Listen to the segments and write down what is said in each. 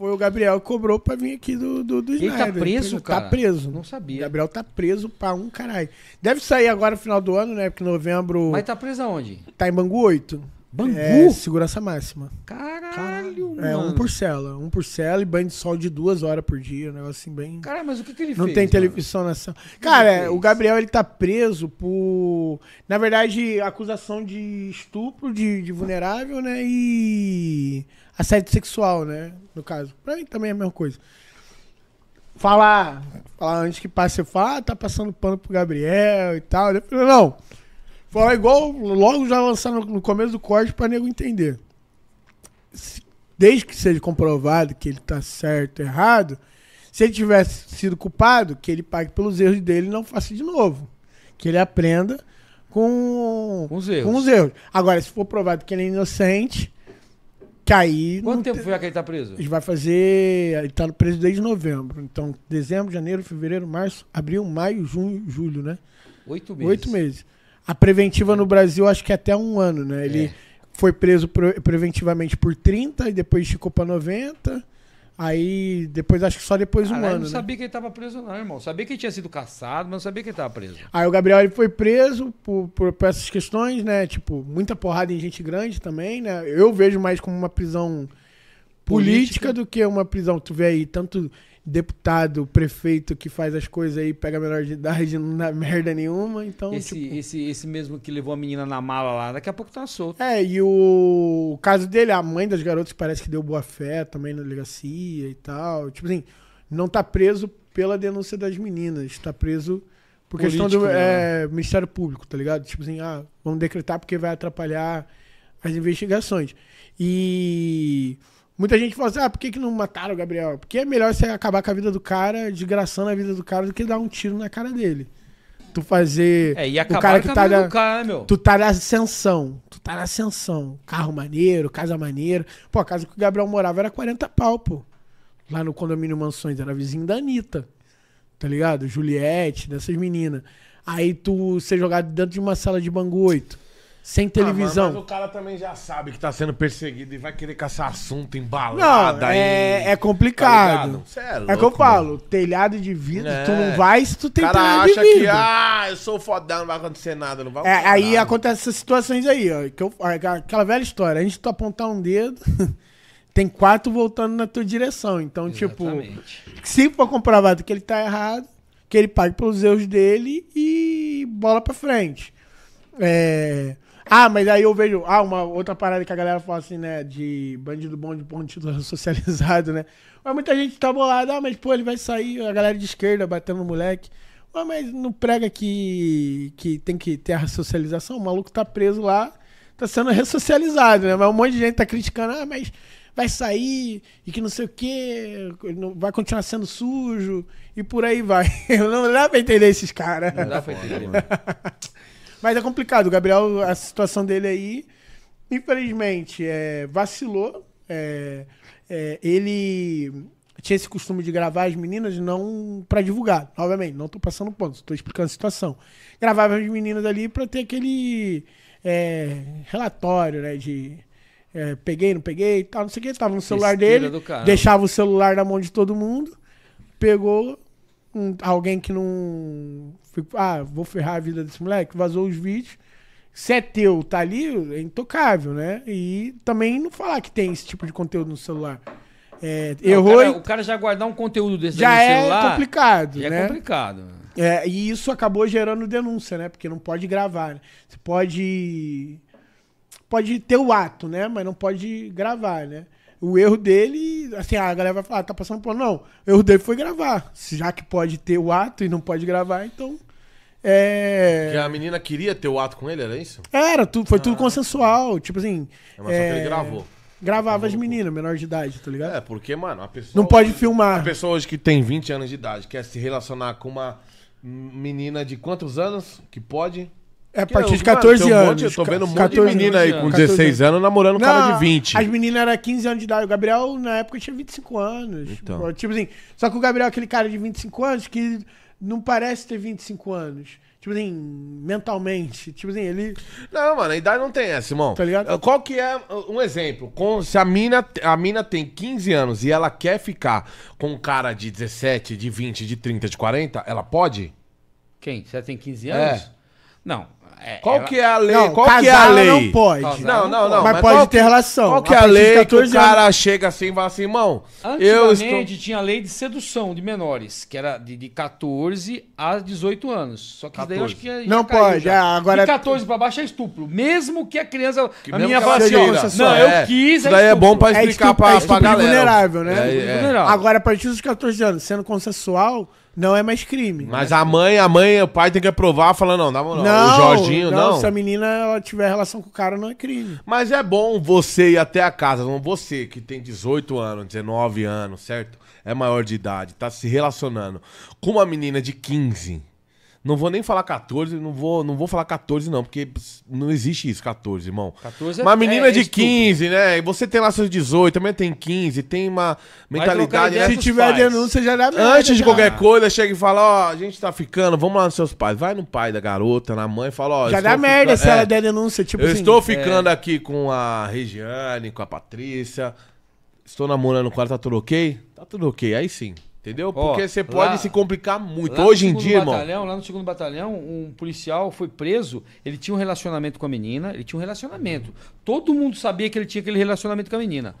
Foi o Gabriel que cobrou pra vir aqui do, do, do Ele tá preso, tá cara? Tá preso. Não sabia. O Gabriel tá preso pra um caralho. Deve sair agora no final do ano, né? Porque novembro. Mas tá preso aonde? Tá em Bangu 8. Bangu? É, segurança máxima. Caralho, mano. É, um por cela. Um por cela e banho de sol de duas horas por dia. Um negócio assim bem... Cara, mas o que, que ele Não fez? Não tem televisão nessa... Cara, o Gabriel, ele tá preso por... Na verdade, acusação de estupro de, de vulnerável, né? E assédio sexual, né? No caso. Pra mim também é a mesma coisa. Falar, falar antes que passe, falar, ah, tá passando pano pro Gabriel e tal. Não, Falar igual, logo já lançar no, no começo do corte para nego entender. Se, desde que seja comprovado que ele está certo, errado, se ele tivesse sido culpado, que ele pague pelos erros dele e não faça de novo. Que ele aprenda com, com, os, erros. com os erros. Agora, se for provado que ele é inocente, cair. Quanto tempo te... foi que ele tá preso? Ele vai fazer. Ele tá preso desde novembro. Então, dezembro, janeiro, fevereiro, março, abril, maio, junho, julho, né? Oito meses. Oito meses. A preventiva no Brasil acho que é até um ano, né? Ele é. foi preso preventivamente por 30 e depois ficou para 90. Aí depois, acho que só depois de um ano. Eu não né? sabia né? que ele estava preso, não, irmão. Sabia que ele tinha sido caçado, mas não sabia que ele estava preso. Aí o Gabriel ele foi preso por, por, por, essas questões, né? Tipo, muita porrada em gente grande também, né? Eu vejo mais como uma prisão política, política do que uma prisão. Tu vê aí tanto deputado, prefeito que faz as coisas aí, pega menor de idade, não dá merda nenhuma, então... Esse, tipo... esse, esse mesmo que levou a menina na mala lá, daqui a pouco tá solto. É, e o, o caso dele, a mãe das garotas parece que deu boa-fé também na delegacia e tal, tipo assim, não tá preso pela denúncia das meninas, tá preso... Por Político, questão do né? é, Ministério Público, tá ligado? Tipo assim, ah, vamos decretar porque vai atrapalhar as investigações. E Muita gente fala assim, ah, por que, que não mataram o Gabriel? Porque é melhor você acabar com a vida do cara, desgraçando a vida do cara, do que dar um tiro na cara dele. Tu fazer. É, e acabar o cara que tá na, cara, meu. Tu tá na ascensão. Tu tá na ascensão. Carro maneiro, casa maneira. Pô, a casa que o Gabriel morava era 40 pau, pô. Lá no condomínio Mansões, era vizinho da Anitta. Tá ligado? Juliette, dessas meninas. Aí tu ser jogado dentro de uma sala de Bangu 8 sem televisão. Ah, mas, mas, o cara também já sabe que tá sendo perseguido e vai querer caçar assunto em balada. Não, é, e... é complicado. Tá é, louco, é que eu falo, mano. telhado de vidro, é. tu não é. vai se tu tem cara telhado de vidro. acha que, ah, eu sou fodão, não vai acontecer nada, não vai é, Aí nada. acontece essas situações aí, ó, que eu, aquela velha história, a gente tu apontar um dedo... tem quatro voltando na tua direção. Então, tipo, Exatamente. tipo, se for comprovado que ele tá errado, que ele pague pelos erros dele e bola pra frente. É, ah, mas aí eu vejo. Ah, uma outra parada que a galera fala assim, né? De bandido bom de ponto socializado, né? Mas muita gente tá bolada, ah, mas pô, ele vai sair, a galera de esquerda batendo no moleque. Ah, mas não prega que, que tem que ter a socialização. O maluco tá preso lá, tá sendo ressocializado, né? Mas um monte de gente tá criticando, ah, mas vai sair e que não sei o quê, vai continuar sendo sujo e por aí vai. Não dá pra entender esses caras. Não dá pra entender, mano. Mas é complicado. O Gabriel, a situação dele aí, infelizmente, é, vacilou. É, é, ele tinha esse costume de gravar as meninas não para divulgar, obviamente, não tô passando ponto, estou explicando a situação. Gravava as meninas ali para ter aquele é, relatório, né, de é, peguei, não peguei, tal, não sei o que, tava no celular dele, deixava o celular na mão de todo mundo, pegou, um, alguém que não. Ah, vou ferrar a vida desse moleque, vazou os vídeos. Se é teu, tá ali, é intocável, né? E também não falar que tem esse tipo de conteúdo no celular. É, não, errou. O cara, o cara, já guardar um conteúdo desse já no é celular. é complicado. Já é né? é complicado. É, e isso acabou gerando denúncia, né? Porque não pode gravar. Né? Você pode. Pode ter o ato, né? Mas não pode gravar, né? O erro dele, assim, a galera vai falar, tá passando pano. Não, o erro dele foi gravar. Já que pode ter o ato e não pode gravar, então. É... Que a menina queria ter o ato com ele, era isso? Era, tudo, foi ah. tudo consensual. Tipo assim. É, mas é... só que ele é, gravou. Gravava as meninas, menor de idade, tá ligado? É, porque, mano, a pessoa. Não pode hoje, filmar. A pessoa hoje que tem 20 anos de idade quer se relacionar com uma menina de quantos anos que pode? É a partir de 14 mano, um anos. Monte, eu tô vendo um monte de menina aí com 16 anos namorando um cara de 20. As meninas eram 15 anos de idade. O Gabriel, na época, tinha 25 anos. Então. Tipo assim, só que o Gabriel é aquele cara de 25 anos que não parece ter 25 anos. Tipo assim, mentalmente. Tipo assim, ele. Não, mano, a idade não tem essa, irmão. Tá ligado? Ah, qual que é. Um exemplo. Com, se a mina, a mina tem 15 anos e ela quer ficar com um cara de 17, de 20, de 30, de 40, ela pode? Quem? Você tem 15 anos? É. Não, é, qual ela... que é a lei? Não, qual que é a lei? Não pode. não, não, não. Mas, mas pode ter relação. Qual que é a lei que o cara anos. chega assim e fala assim, irmão, eu estou... tinha a lei de sedução de menores, que era de, de 14 a 18 anos. Só que 14. daí eu acho que Não pode, já. É, agora... De 14 é- pra baixo é estupro. Mesmo que a criança... Que a minha fala assim, não, eu é. quis, é daí é bom pra explicar pra, é pra galera. vulnerável, né? Agora, a partir dos 14 anos, sendo consensual não é mais crime. Mas né? a mãe, a mãe, o pai tem que aprovar falando, não, na moral, não, o Jorge Jorginho, não, não. Se a menina ela tiver relação com o cara, não é crime. Mas é bom você ir até a casa, não você que tem 18 anos, 19 anos, certo? É maior de idade, tá se relacionando com uma menina de 15 não vou nem falar 14, não vou, não vou falar 14, não, porque não existe isso, 14, irmão. 14 uma menina é, de 15, né? E você tem lá seus 18, também tem 15, tem uma mentalidade. Né? Se tiver denúncia, já dá Antes já. de qualquer coisa, chega e fala: ó, oh, a gente tá ficando, vamos lá nos seus pais. Vai no pai da garota, na mãe, fala: ó. Oh, já dá merda se ela é, der denúncia, tipo eu assim. Eu estou ficando é. aqui com a Regiane, com a Patrícia. Estou namorando com ela, tá tudo ok? Tá tudo ok, aí sim. Entendeu? Porque você pode lá- se complicar muito. Hoje em dia, irmão. Lá no segundo batalhão, um policial foi preso. Ele tinha um relacionamento com a menina. Ele tinha um relacionamento. Todo mundo sabia que ele tinha aquele relacionamento com a menina.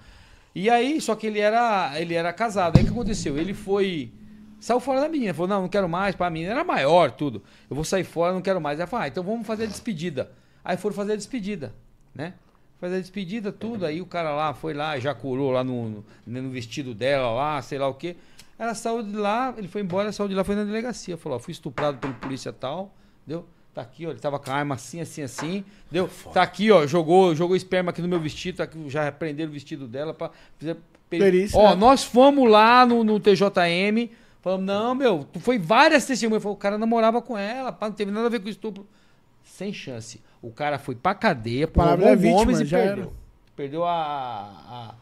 E aí, só que ele era, ele era casado. Aí o que aconteceu? Ele foi. Saiu fora da menina. Falou: Não, não quero mais. a menina era maior, tudo. Eu vou sair fora, não quero mais. Ela falou: ah, então vamos fazer a despedida. Aí foram fazer a despedida, né? Fazer a despedida, tudo. Aí o cara lá foi lá, já curou lá no, no, no vestido dela, lá, sei lá o quê. Ela saiu de lá, ele foi embora, saiu de lá, foi na delegacia. Falou, ó, fui estuprado pelo polícia tal, entendeu? Tá aqui, ó, ele tava com a arma assim, assim, assim, deu? Tá aqui, ó, jogou, jogou esperma aqui no meu vestido, tá aqui, já prenderam o vestido dela para Perícia, Ó, né? nós fomos lá no, no TJM, falamos, não, meu, foi várias testemunhas. Falou, o cara namorava com ela, pá, não teve nada a ver com estupro. Sem chance. O cara foi pra cadeia, por é homens e perdeu. Era. Perdeu a, a.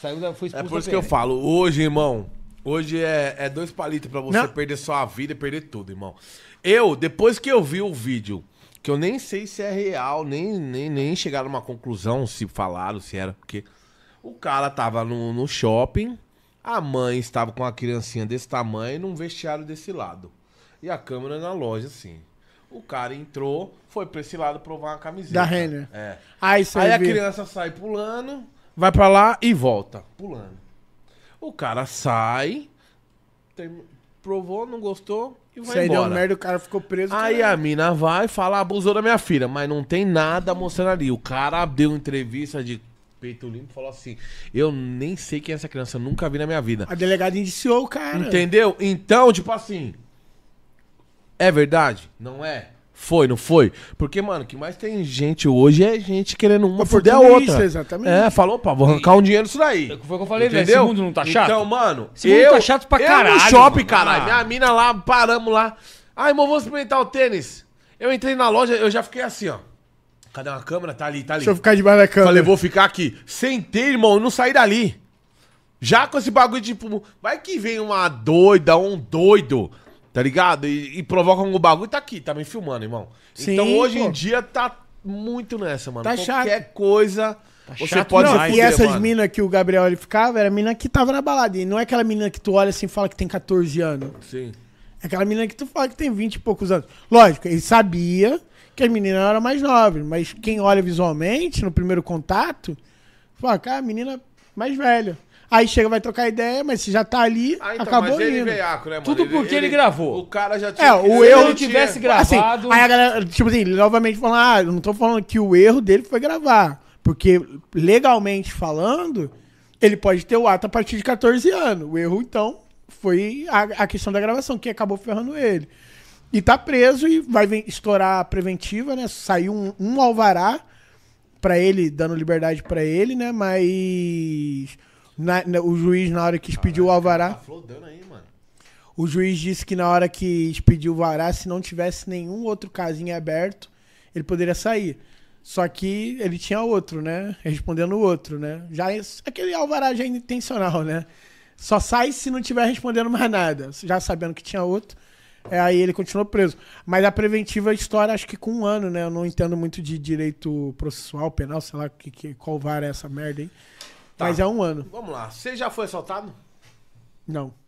saiu da, foi é expulso. É por isso que eu falo, hoje, irmão, Hoje é, é dois palitos para você Não. perder sua vida e perder tudo, irmão. Eu, depois que eu vi o vídeo, que eu nem sei se é real, nem, nem, nem chegaram a uma conclusão, se falaram, se era, porque o cara tava no, no shopping, a mãe estava com uma criancinha desse tamanho num vestiário desse lado. E a câmera na loja, assim. O cara entrou, foi pra esse lado provar uma camiseta. Da Renner. É. Aí, aí a criança sai pulando, vai pra lá e volta, pulando. O cara sai, tem- provou, não gostou e vai Se aí deu embora. merda, o cara ficou preso. Aí a mina vai falar, abusou da minha filha, mas não tem nada mostrando ali. O cara deu entrevista de peito limpo, falou assim: Eu nem sei quem é essa criança, nunca vi na minha vida. A delegada indiciou o cara. Entendeu? Então, tipo assim. É verdade? Não é? Foi, não foi? Porque, mano, o que mais tem gente hoje é gente querendo uma fuder a outra. Exatamente. É, falou, pá, vou arrancar um dinheiro nisso daí. É foi o que eu falei, velho. Né? Esse mundo não tá chato? Então, mano, Esse mundo tá eu, tá chato pra eu no shopping, mano. caralho. Ah. Minha mina lá, paramos lá. Ai, ah, irmão, vamos experimentar o tênis. Eu entrei na loja, eu já fiquei assim, ó. Cadê uma câmera? Tá ali, tá ali. Deixa eu ficar debaixo da câmera. Falei, vou ficar aqui. Sentei, irmão, eu não saí dali. Já com esse bagulho, de tipo, vai que vem uma doida, um doido Tá ligado? E, e provocam o bagulho e tá aqui, tá me filmando, irmão. Então, Sim, então hoje pô. em dia tá muito nessa, mano. Tá Qualquer coisa. Tá você chato, pode não, fuder, E essas minas que o Gabriel ele ficava, era mina que tava na balada. E não é aquela mina que tu olha assim e fala que tem 14 anos. Sim. É aquela menina que tu fala que tem 20 e poucos anos. Lógico, ele sabia que as meninas eram mais novas, mas quem olha visualmente, no primeiro contato, fala, cara, a menina mais velha. Aí chega, vai trocar ideia, mas se já tá ali, ah, então, acabou mas ele indo. Veiaco, ah, né, mano? Tudo porque ele, ele, gravou. O cara já tinha. É, o ele erro ele tivesse tinha... É, assim, gravado. Assim, aí a galera, tipo assim, novamente falando, ah, eu não tô falando que o erro dele foi gravar. Porque, legalmente falando, ele pode ter o ato a partir de 14 anos. O erro, então, foi a, a questão da gravação, que acabou ferrando ele. E tá preso e vai estourar a preventiva, né? Saiu um, um alvará para ele, dando liberdade para ele, né? Mas na, na, o juiz, na hora que expediu o alvará. Tá aí, mano. O juiz disse que na hora que expediu o alvará, se não tivesse nenhum outro casinho aberto, ele poderia sair. Só que ele tinha outro, né? Respondendo o outro, né? Já aquele é, alvará já é intencional, né? Só sai se não tiver respondendo mais nada. Já sabendo que tinha outro, é, aí ele continuou preso. Mas a preventiva história, acho que com um ano, né? Eu não entendo muito de direito processual, penal, sei lá que, que, qual vara é essa merda aí. Tá. Mas é um ano. Vamos lá. Você já foi assaltado? Não.